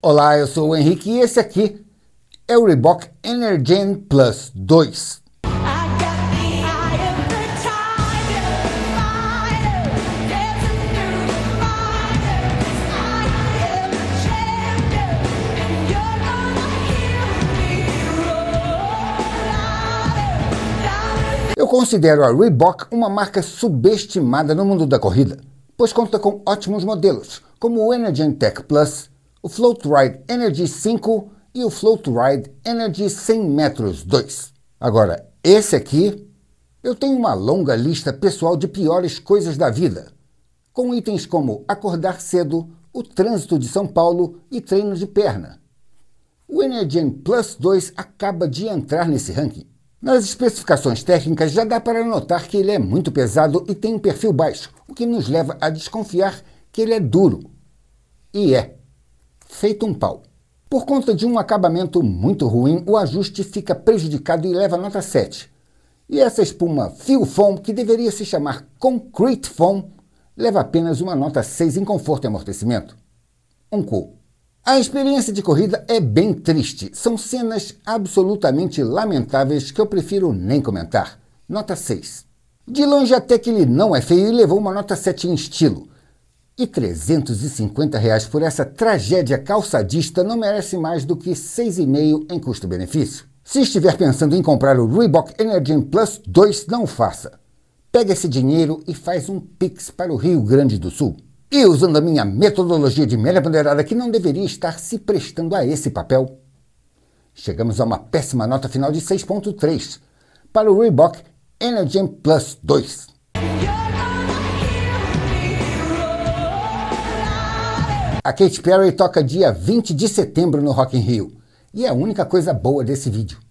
Olá, eu sou o Henrique e esse aqui é o Reebok Energen Plus 2. Eu considero a Reebok uma marca subestimada no mundo da corrida, pois conta com ótimos modelos, como o Energen Tech Plus, o Float Ride Energy 5 e o Float Ride Energy 100 metros 2. Agora, esse aqui, eu tenho uma longa lista pessoal de piores coisas da vida, com itens como acordar cedo, o trânsito de São Paulo e treino de perna. O Energy Plus 2 acaba de entrar nesse ranking. Nas especificações técnicas já dá para notar que ele é muito pesado e tem um perfil baixo, o que nos leva a desconfiar que ele é duro. E é feito um pau. Por conta de um acabamento muito ruim, o ajuste fica prejudicado e leva nota 7. E essa espuma Fio Foam, que deveria se chamar Concrete Foam, leva apenas uma nota 6 em conforto e amortecimento. Um cu. A experiência de corrida é bem triste. São cenas absolutamente lamentáveis que eu prefiro nem comentar. Nota 6. De longe até que ele não é feio e levou uma nota 7 em estilo. E 350 reais por essa tragédia calçadista não merece mais do que 6,5 em custo-benefício. Se estiver pensando em comprar o Reebok Energy Plus 2, não faça. Pega esse dinheiro e faz um Pix para o Rio Grande do Sul. E usando a minha metodologia de média ponderada que não deveria estar se prestando a esse papel, chegamos a uma péssima nota final de 6.3 para o Reebok Energy Plus 2. A Katy Perry toca dia 20 de setembro no Rock in Rio. E é a única coisa boa desse vídeo.